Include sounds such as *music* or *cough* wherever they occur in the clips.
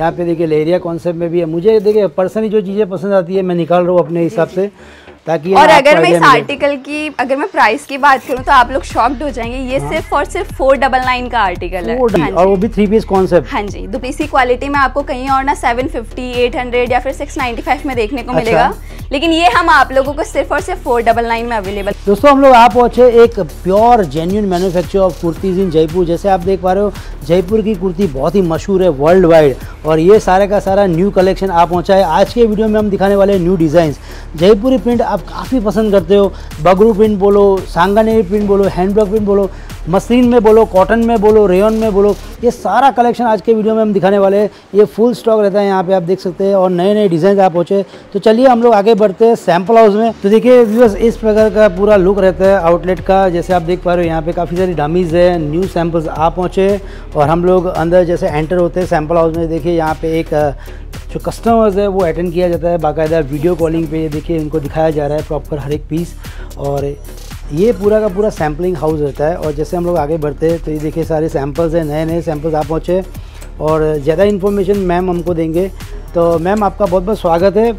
यहाँ पे देखिए लेरिया कॉन्सेप्ट में भी है मुझे देखिए पर्सनली जो चीज़ें पसंद आती है मैं निकाल रहा हूँ अपने हिसाब से ताकि और अगर मैं इस आर्टिकल की अगर मैं प्राइस की बात करूँ तो आप लोग शॉक्ड हो जाएंगे ये हाँ। सिर्फ और सिर्फ फोर डबल नाइन का आर्टिकल है हाँ और वो भी थ्री पीस कॉन्सेप्ट हाँ जी तो इसी क्वालिटी में आपको कहीं और ना सेवन फिफ्टी एट हंड्रेड या फिर सिक्स नाइन्टी फाइव में देखने को अच्छा। मिलेगा लेकिन ये हम आप लोगों को सिर्फ और सिर्फ फोर डबल नाइन में अवेलेबल दोस्तों हम लोग आप पहुंचे एक pure genuine manufacture of kurtis in Jaipur जैसे आप देख पा रहे हो जयपुर की कुर्ती बहुत ही मशहूर है वर्ल्ड वाइड और ये सारे का सारा न्यू कलेक्शन आप पहुंचा है आज के वीडियो में हम दिखाने वाले न्यू डिज़ाइन जयपुरी प्रिंट आप काफ़ी पसंद करते हो बगरू प्रिंट बोलो सांगानेरी प्रिंट बोलो हैंडवर्क प्रिंट बोलो मशीन में बोलो कॉटन में बोलो रेयन में बोलो ये सारा कलेक्शन आज के वीडियो में हम दिखाने वाले हैं ये फुल स्टॉक रहता है यहाँ पे आप देख सकते हैं और नए नए डिज़ाइन आप पहुँचे तो चलिए हम लोग आगे बढ़ते हैं सैम्पल हाउस में तो देखिए व्यूअर्स इस प्रकार का पूरा लुक रहता है आउटलेट का जैसे आप देख पा रहे हो यहाँ पे काफ़ी सारी डामीज़ है न्यू सैम्पल्स आ पहुँचे और हम लोग अंदर जैसे एंटर होते हैं सैम्पल हाउस में देखिए यहाँ पे एक जो कस्टमर्स है वो अटेंड किया जाता है बाकायदा वीडियो कॉलिंग पे देखिए उनको दिखाया जा रहा है प्रॉपर हर एक पीस और ये पूरा का पूरा सैम्पलिंग हाउस रहता है और जैसे हम लोग आगे बढ़ते हैं तो ये देखिए सारे सैम्पल्स हैं नए नए सैम्पल्स आप पहुँचे और ज़्यादा इन्फॉर्मेशन मैम हमको देंगे तो मैम आपका बहुत बहुत स्वागत है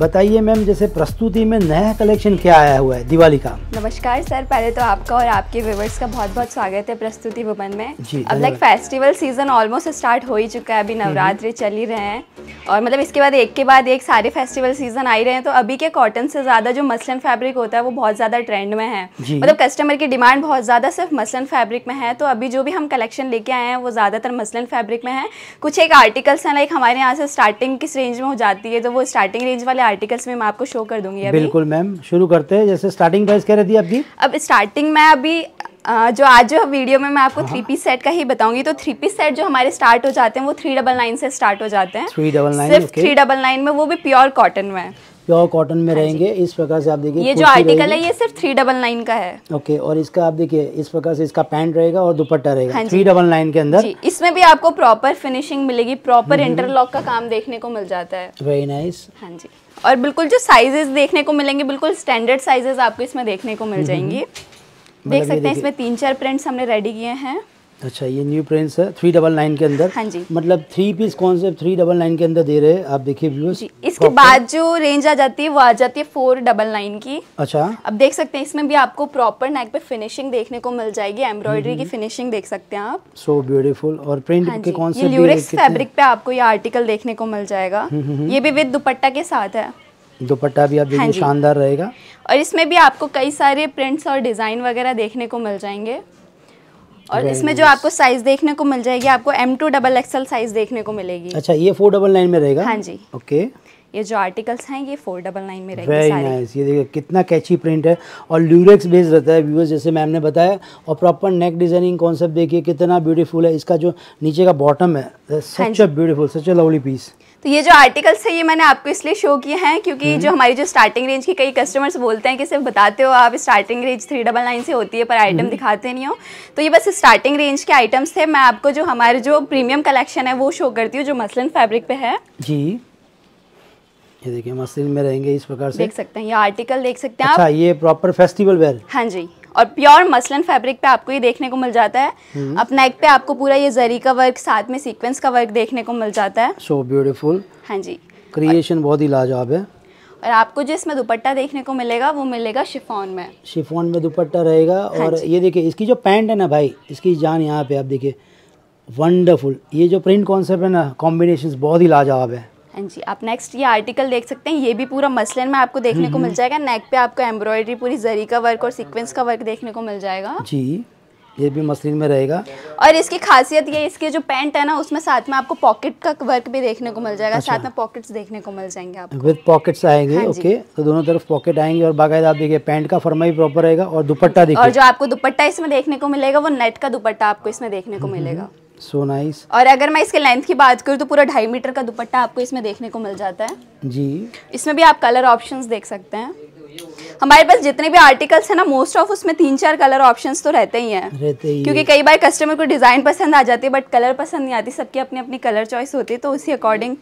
बताइए मैम जैसे प्रस्तुति में नया कलेक्शन क्या आया हुआ है दिवाली का नमस्कार सर पहले तो आपका और आपके व्यूवर्स का बहुत बहुत स्वागत है प्रस्तुति भुवन में जी अब like festival season almost start हो ही चुका है अभी हम्म, हम्म। नवरात्रि चल ही रहे हैं और मतलब इसके बाद एक के बाद एक सारे फेस्टिवल सीजन आ ही रहे हैं तो अभी के कॉटन से ज़्यादा जो मसलन फैब्रिक होता है वो बहुत ज़्यादा ट्रेंड में है मतलब कस्टमर की डिमांड बहुत ज़्यादा सिर्फ मसलन फैब्रिक में है तो अभी जो भी हम कलेक्शन लेके आए हैं वो ज़्यादातर मसलन फैब्रिक में है कुछ एक आर्टिकल्स हैं लाइक हमारे यहाँ से स्टार्टिंग किस रेंज में हो जाती है तो वो स्टार्टिंग रेंज वाले आर्टिकल्स में आपको शो कर दूंगी बिल्कुल मैम शुरू करते हैं जैसे स्टार्टिंग प्राइस कह रहती थी अभी अब स्टार्टिंग में अभी जो आज जो वीडियो में मैं आपको थ्री पीस सेट का ही बताऊंगी तो थ्री पीस सेट जो हमारे स्टार्ट हो जाते हैं वो थ्री डबल नाइन से स्टार्ट हो जाते हैं थ्री डबल नाइन सिर्फ थ्री डबल नाइन में वो भी प्योर कॉटन में प्योर कॉटन में हाँ रहेंगे इस प्रकार से आप देखिए ये जो आर्टिकल है ये सिर्फ थ्री डबल नाइन का है ओके और इसका आप देखिए इस प्रकार से इसका पैंट रहेगा और दुपट्टा रहेगा थ्री डबल नाइन के अंदर इसमें भी आपको प्रॉपर फिनिशिंग मिलेगी प्रॉपर हम्म, इंटरलॉक हम्म। का काम देखने को मिल जाता है वेरी नाइस हाँ जी और बिल्कुल जो साइजेस देखने को मिलेंगे बिल्कुल स्टैंडर्ड साइजेस आपको इसमें देखने को मिल हम्म, जाएंगी मतलब देख सकते हैं इसमें तीन चार प्रिंट्स हमने रेडी किए हैं अच्छा ये न्यू प्रिंट्स है थ्री डबल नाइन के अंदर हाँ जी मतलब थ्री पीस कौन से थ्री डबल नाइन के अंदर दे रहे हैं आप देखिए व्यूज इसके बाद जो रेंज आ जाती है वो आ जाती है फोर डबल नाइन की अच्छा अब देख सकते हैं इसमें भी आपको प्रॉपर नेक पे फिनिशिंग देखने को मिल जाएगी एम्ब्रॉयडरी हम्म। की फिनिशिंग देख सकते हैं आप सो so ब्यूटीफुल और प्रिंट हाँ के कौन ल्यूरिक्स फेब्रिक पे आपको ये आर्टिकल देखने को मिल जाएगा हम्म, हम्म, ये भी विद दुपट्टा के साथ है दुपट्टा भी आप देखिए हाँ शानदार रहेगा और इसमें भी आपको कई सारे प्रिंट्स और डिज़ाइन वगैरह देखने को मिल जाएंगे और इसमें जो आपको साइज देखने को मिल जाएगी आपको M to double XL size देखने को मिलेगी अच्छा ये फोर डबल नाइन में रहेगा हाँ जी ओके ये जो आर्टिकल्स हैं ये फोर डबल नाइन में रहेंगे वेरी नाइस ये देखिए कितना कैची प्रिंट है और ल्यूरेक्स बेस्ड रहता है व्यूअर्स जैसे मैम ने बताया और प्रॉपर नेक डिजाइनिंग कॉन्सेप्ट देखिए कितना ब्यूटीफुल है इसका जो नीचे का बॉटम है such a beautiful such a lovely piece तो ये जो आर्टिकल्स है ये मैंने आपको इसलिए शो किए हैं क्योंकि हम्म। जो हमारी जो स्टार्टिंग रेंज की कई कस्टमर्स बोलते हैं कि सिर्फ बताते हो आप starting range three double nine से होती है पर आइटम हम्म। दिखाते नहीं हो तो ये बस स्टार्टिंग रेंज के आइटम्स थे मैं आपको जो हमारे जो प्रीमियम कलेक्शन है वो शो करती हूँ जो मसलन फैब्रिक पे है जी ये देखिए मसलिन में रहेंगे इस प्रकार से देख सकते हैं ये आर्टिकल देख सकते हैं अच्छा, आप ये प्रॉपर फेस्टिवल वेयर हाँ जी और प्योर मसलन फैब्रिक पे आपको ये देखने को मिल जाता है हम्म। अब नेक पे आपको पूरा ये जरी का वर्क साथ में सीक्वेंस का वर्क देखने को मिल जाता है सो so ब्यूटीफुल हाँ जी क्रिएशन बहुत ही लाजवाब है और आपको जो इसमें दुपट्टा देखने को मिलेगा वो मिलेगा शिफोन में शिफोन में दुपट्टा रहेगा हाँ और ये देखिए इसकी जो पैंट है ना भाई इसकी जान यहाँ पे आप देखिए वंडरफुल ये जो प्रिंट कॉन्सेप्ट है ना कॉम्बिनेशन बहुत ही लाजवाब है एंड हाँ जी आप नेक्स्ट ये आर्टिकल देख सकते हैं ये भी पूरा मसलन में आपको देखने को मिल जाएगा नेक पे आपको एम्ब्रॉयडरी पूरी जरी का वर्क और सीक्वेंस का वर्क देखने को मिल जाएगा जी ये भी मसलिन में रहेगा और इसकी खासियत ये इसके जो पैंट है ना उसमें साथ में आपको पॉकेट का वर्क भी देखने को मिल जाएगा अच्छा। साथ में पॉकेट्स देखने को मिल जाएंगे आपको विद पॉकेट्स आएंगे हाँ ओके तो दोनों तरफ पॉकेट आएंगे और बाकायदा आप देखिए पैंट का फरमा भी प्रॉपर रहेगा और दुपट्टा देखिए और जो आपको दुपट्टा इसमें देखने को मिलेगा वो नेट का दुपट्टा आपको इसमें देखने को मिलेगा सो नाइस और अगर मैं इसके लेंथ की बात करूँ तो पूरा ढाई मीटर का दुपट्टा आपको इसमें देखने को मिल जाता है जी इसमें भी आप कलर ऑप्शन देख सकते हैं हमारे पास जितने भी आर्टिकल्स है ना मोस्ट ऑफ उसमें तीन चार कलर ऑप्शन तो रहते ही है रहते ही क्योंकि कई बार कस्टमर को डिज़ाइन पसंद आ जाती है बट कलर पसंद नहीं आती सबकी अपनी अपनी कलर चॉइस होती है तो उसी अकॉर्डिंग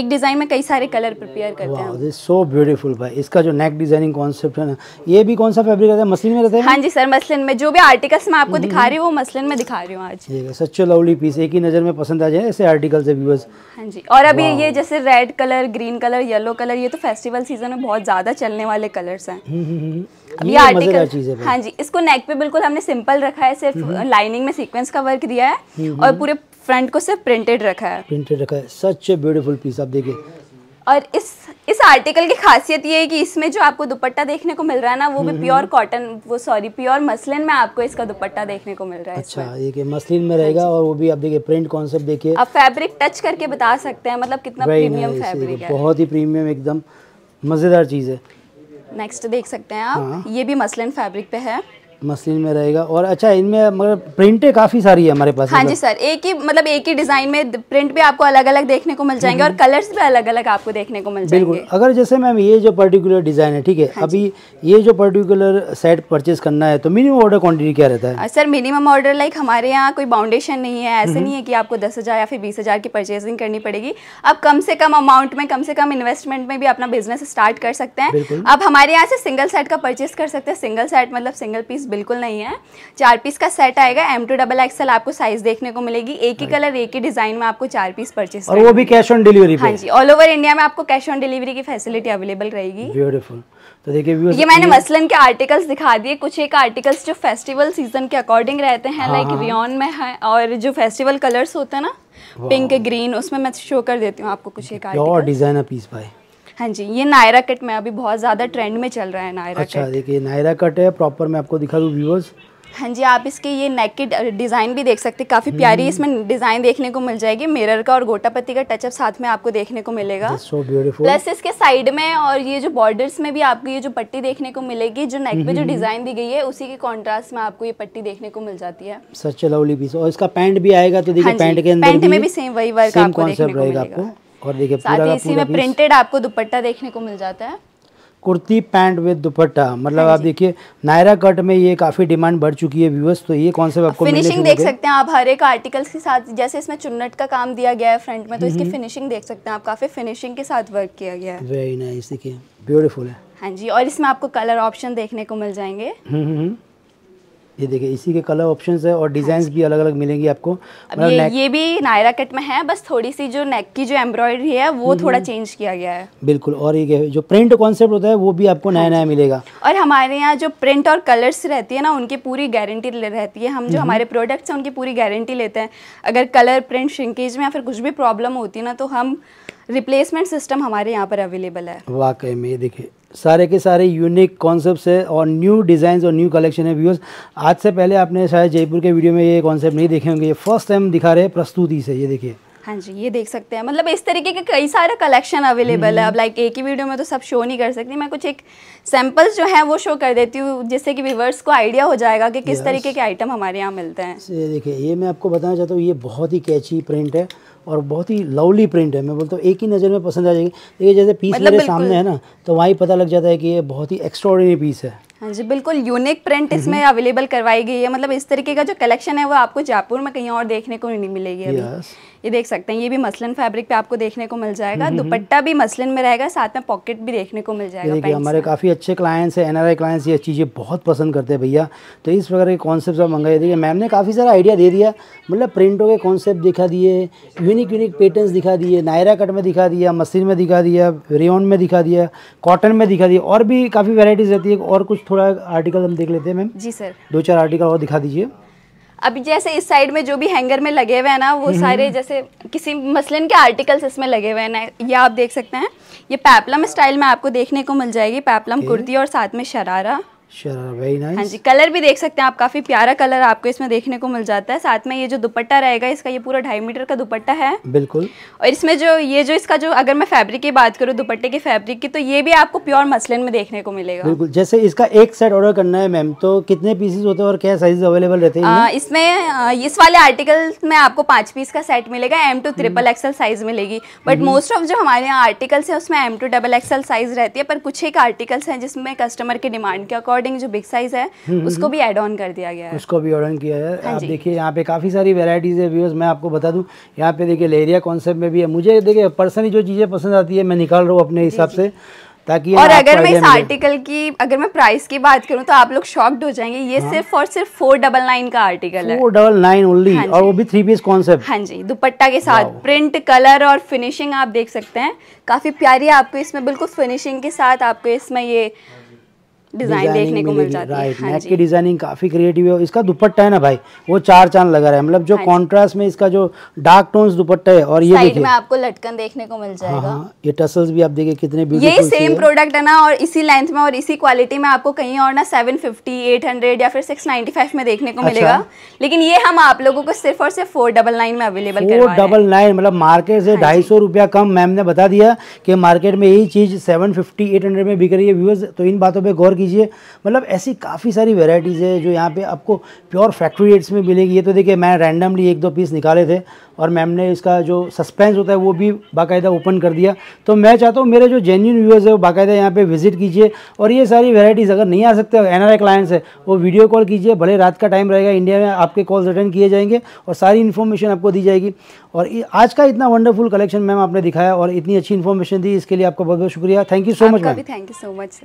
एक डिज़ाइन में कई सारे कलर प्रिपेयर करते हैं सो ब्यूटीफुल भाई इसका जो नेक डिजाइनिंग कॉन्सेप्ट है ना ये भी कौन सा फैब्रिक रहता है मसलिन में रहता है हाँ जी सर मसलिन में जो भी आर्टिकल्स मैं आपको हम्म, दिखा हम्म। रही हूँ वो मसलिन में दिखा रही हूँ आज ठीक सच्चे लवली पीस एक ही नज़र में पसंद आ जाए ऐसे आर्टिकल से व्यूअर्स हाँ जी और अभी ये जैसे red colour green colour yellow colour ये तो फेस्टिवल सीजन में बहुत ज़्यादा चलने वाले कलर्स हैं हम्म, *laughs* ये आर्टिकल हाँ जी इसको नेक पे बिल्कुल हमने सिंपल रखा है सिर्फ लाइनिंग हम्म। में सीक्वेंस का वर्क दिया है हम्म। और पूरे फ्रंट को सिर्फ प्रिंटेड रखा है प्रिंटेड रखा है सच ए ब्यूटीफुल पीस आप देखिए और इस इस आर्टिकल की खासियत ये है कि इसमें जो आपको दुपट्टा देखने को मिल रहा है ना वो भी प्योर हम्म, कॉटन वो सॉरी प्योर मसलिन में आपको इसका दुपट्टा देखने को मिल रहा है अच्छा कि मसलिन में रहेगा हाँ और वो भी आप देखिए प्रिंट कॉन्सेप्ट देखिए आप फैब्रिक टच करके बता सकते हैं मतलब कितना प्रीमियम फैब्रिक है बहुत ही प्रीमियम एकदम मजेदार चीज है नेक्स्ट देख सकते हैं आप हाँ। ये भी मसलन फैब्रिक पे है मसलिन में रहेगा और अच्छा इनमें मतलब प्रिंटे काफ़ी सारी है हमारे पास हाँ जी सर एक ही मतलब एक ही डिज़ाइन में प्रिंट भी आपको अलग अलग देखने को मिल जाएंगे हम्म। और कलर्स भी अलग अलग आपको देखने को मिल जाएंगे बिल्कुल अगर जैसे मैम ये जो पर्टिकुलर डिज़ाइन है ठीक है हाँ अभी ये जो पर्टिकुलर सेट परचेज करना है तो मिनिमम ऑर्डर क्वान्टिटी क्या रहता है सर मिनिमम ऑर्डर लाइक हमारे यहाँ कोई बाउंडेशन नहीं है ऐसे हम्म। नहीं है की आपको दस या फिर बीस की परचेजिंग करनी पड़ेगी आप कम से कम अमाउंट में कम से कम इन्वेस्टमेंट में भी अपना बिजनेस स्टार्ट कर सकते हैं आप हमारे यहाँ से सिंगल सेट का परचेज कर सकते हैं सिंगल सेट मतलब सिंगल पीस बिल्कुल नहीं है चार पीस का सेट आएगा एम टू डबल एक्सएल आपको साइज देखने को मिलेगी एक ही कलर एक ही डिजाइन में आपको चार पीस परचेस और वो भी कैश ऑन डिलीवरी हाँ जी ऑल ओवर इंडिया में आपको कैश ऑन डिलीवरी की फैसिलिटी अवेलेबल रहेगी ब्यूटीफुल तो देखिए ये मैंने मसलन के आर्टिकल्स दिखा दिए कुछ एक आर्टिकल्स जो फेस्टिवल सीजन के अकॉर्डिंग रहते हैं लाइक हाँ, रियॉन हाँ, हाँ। में है और जो फेस्टिवल कलर्स होते हैं ना पिंक ग्रीन उसमें मैं शो कर देती हूँ आपको कुछ एक आर्टिकल डिजाइनर पीस भाई हाँ जी ये नायरा कट में अभी बहुत ज़्यादा ट्रेंड में चल रहा है नायरा अच्छा, देखिए नायरा कट है प्रॉपर मैं आपको दिखा दूँ व्यूवर्स हाँ जी आप इसके ये नेक की डिज़ाइन भी देख सकते हैं काफ़ी प्यारी हम्म। इसमें डिज़ाइन देखने को मिल जाएगी मिरर का और गोटापत्ती का टचअप साथ में आपको देखने को मिलेगा so प्लस इसके साइड में और ये जो बॉर्डर्स में भी आपको ये जो पट्टी देखने को मिलेगी जो नेक पे जो डिज़ाइन दी गई है उसी के कॉन्ट्रास्ट में आपको ये पट्टी देखने को मिल जाती है सच लवली पीस और इसका पैंट भी आएगा तो देखिए पैंट हाँ के अंदर पैंट में भी सेम वही वर्क आपको और देखिए पूरा इसी में प्रिंटेड आपको दुपट्टा देखने को मिल जाता है कुर्ती पैंट विद दुपट्टा मतलब हाँ आप देखिए नायरा कट में ये काफी डिमांड बढ़ चुकी है व्यूअर्स तो ये से आपको फिनिशिंग देख सकते हैं आप हर एक आर्टिकल के साथ जैसे इसमें चुन्नट का काम दिया गया है फ्रंट में तो इसकी फिनिशिंग देख सकते हैं आप काफी फिनिशिंग के साथ वर्क किया गया है वेरी नाइस देखिए ब्यूटीफुल है हाँ जी और इसमें आपको कलर ऑप्शन देखने को मिल जाएंगे ये देखिए इसी के कलर ऑप्शंस है और डिजाइन भी अलग अलग मिलेंगी आपको अब मतलब ये, ये भी नायरा कट में है बस थोड़ी सी जो नेक की जो एम्ब्रॉयडरी है वो थोड़ा चेंज किया गया है बिल्कुल और ये जो प्रिंट कॉन्सेप्ट होता है वो भी आपको हाँ नया नया मिलेगा और हमारे यहाँ जो प्रिंट और कलर्स रहती है ना उनकी पूरी गारंटी रहती है हम जो हमारे प्रोडक्ट्स है उनकी पूरी गारंटी लेते हैं अगर कलर प्रिंट श्रिंकेज में या फिर कुछ भी प्रॉब्लम होती है ना तो हम रिप्लेसमेंट सिस्टम हमारे यहाँ पर अवेलेबल है वाकई में ये देखिए सारे के सारे यूनिक कॉन्सेप्ट है और न्यू डिज़ाइन और न्यू कलेक्शन है व्यूज आज से पहले आपने शायद जयपुर के वीडियो में ये कॉन्सेप्ट नहीं देखे होंगे ये फर्स्ट टाइम दिखा रहे हैं प्रस्तुति से ये देखिए हाँ जी ये देख सकते हैं मतलब इस तरीके के कई सारे कलेक्शन अवेलेबल है अब लाइक एक ही वीडियो में तो सब शो नहीं कर सकती मैं कुछ एक सैंपल्स जो है वो शो कर देती हूँ जिससे कि व्यूवर्स को आइडिया हो जाएगा कि किस तरीके के आइटम हमारे यहाँ मिलते हैं ये देखिए ये मैं आपको बताना चाहता हूँ ये बहुत ही कैची प्रिंट है और बहुत ही लवली प्रिंट है मैं बोलता हूँ एक ही नज़र में पसंद आ जाएगी देखिए जैसे पीस मतलब मेरे सामने है ना तो ही पता लग जाता है कि ये बहुत ही एक्स्ट्रॉर्डनरी पीस है हाँ जी बिल्कुल यूनिक प्रिंट इसमें अवेलेबल करवाई गई है मतलब इस तरीके का जो कलेक्शन है वो आपको जयपुर में कहीं और देखने को नहीं मिलेगी अभी ये देख सकते हैं ये भी मसलन फैब्रिक पे आपको देखने को मिल जाएगा हम्म, हम्म, हम्म। दुपट्टा भी मसलन में रहेगा साथ में पॉकेट भी देखने को मिल जाएगा देखिए हमारे काफ़ी अच्छे क्लाइंट्स हैं एनआरआई क्लाइंट्स ये चीज़ें बहुत पसंद करते हैं भैया तो इस प्रकार के कॉन्सेप्ट आप मंगाए देखिए मैम ने काफ़ी सारा आइडिया दे दिया मतलब प्रिंटों के कॉन्सेप्ट दिखा दिए यूनिक यूनिक पेटर्न दिखा दिए नायरा कट में दिखा दिया मसीन में दिखा दिया रेन में दिखा दिया कॉटन में दिखा दिया और भी काफ़ी वेराइटीज़ रहती है और कुछ थोड़ा आर्टिकल हम देख लेते हैं मैम जी सर दो चार आर्टिकल और दिखा दीजिए अभी जैसे इस साइड में जो भी हैंगर में लगे हुए हैं ना वो सारे जैसे किसी मसलन के आर्टिकल्स इसमें लगे हुए हैं ये आप देख सकते हैं ये पैपलम स्टाइल में आपको देखने को मिल जाएगी पैपलम कुर्ती और साथ में शरारा हाँ जी कलर भी देख सकते हैं आप काफी प्यारा कलर आपको इसमें देखने को मिल जाता है साथ में ये जो दुपट्टा रहेगा इसका ये पूरा ढाई मीटर का दुपट्टा है बिल्कुल और इसमें जो ये जो इसका जो अगर मैं फैब्रिक की बात करूँ दुपट्टे के फैब्रिक की तो ये भी आपको प्योर मसलिन में देखने को मिलेगा बिल्कुल जैसे इसका एक सेट ऑर्डर करना है मैम तो कितने पीसेज होते हैं और क्या साइज अवेलेबल रहते हैं इसमें इस वाले आर्टिकल में आपको पांच पीस का सेट मिलेगा M to triple XL size मिलेगी बट मोस्ट ऑफ जो हमारे यहाँ आर्टिकल्स है उसमें M to double XL size रहती है पर कुछ एक आर्टिकल्स है जिसमें कस्टमर के डिमांड के अकॉर्डिंग अकॉर्डिंग जो बिग साइज है हम्म, हम्म। उसको भी एड ऑन कर दिया गया है उसको भी एड ऑन किया है हाँ आप देखिए यहाँ पे काफ़ी सारी वेराइटीज़ है व्यूज़ मैं आपको बता दूँ यहाँ पे देखिए लेरिया कॉन्सेप्ट में भी है मुझे देखिए पर्सनली जो चीज़ें पसंद आती है मैं निकाल रहा हूँ अपने हिसाब से ताकि और अगर मैं इस आर्टिकल की अगर मैं प्राइस की बात करूं तो आप लोग शॉक्ड हो जाएंगे ये हाँ। सिर्फ और सिर्फ फोर डबल नाइन का आर्टिकल है फोर डबल नाइन ओनली और वो भी थ्री पीस कॉन्सेप्ट हाँ जी दुपट्टा के साथ प्रिंट कलर और फिनिशिंग आप देख सकते हैं काफी प्यारी है आपको इसमें बिल्कुल फिनिशिंग के साथ आपको इसमें ये डिजाइन देखने को मिल जाती राइट नेक की डिजाइनिंग काफी क्रिएटिव है इसका दुपट्टा है ना भाई वो चार चांद लगा रहा है मतलब जो कॉन्ट्रास्ट हाँ में इसका जो डार्क टोन्स दुपट्टा है और ये देखिए आपको लटकन देखने को मिल हाँ, जाएगा हाँ, ये टसल्स भी आप देखिए कितने ये सेम प्रोडक्ट है ना और इसी लेंथ में और इसी क्वालिटी में आपको कहीं और ना 750 800 या फिर 695 में देखने को अच्छा। मिलेगा लेकिन ये हम आप लोगों को सिर्फ और सिर्फ फोर डबल नाइन में अवेलेबल फोर डबल नाइन मतलब मार्केट से हाँ ढाई सौ रुपया कम मैम ने बता दिया कि मार्केट में यही चीज सेवन फिफ्टी एट हंड्रेड में बिक रही है तो इन बातों पर गौर कीजिए कीजिए मतलब ऐसी काफ़ी सारी वेराइटीज़ है जो यहाँ पे आपको प्योर फैक्ट्री रेट्स में मिलेगी ये तो देखिए मैं रैंडमली एक दो पीस निकाले थे और मैम ने इसका जो सस्पेंस होता है वो भी बाकायदा ओपन कर दिया तो मैं चाहता हूँ मेरे जो जेन्यून व्यूअर्स है वो बाकायदा यहाँ पे विजिट कीजिए और ये सारी वेराइटीज़ अगर नहीं आ सकते एन क्लाइंट्स है वो वीडियो कॉल कीजिए भले रात का टाइम रहेगा इंडिया में आपके कॉल्स अटेंड किए जाएंगे और सारी इन्फॉर्मेशन आपको दी जाएगी और आज का इतना वंडरफुल कलेक्शन मैम आपने दिखाया और इतनी अच्छी इन्फॉर्मेशन दी इसके लिए आपका बहुत बहुत शुक्रिया thank you so much ma'am thank you so much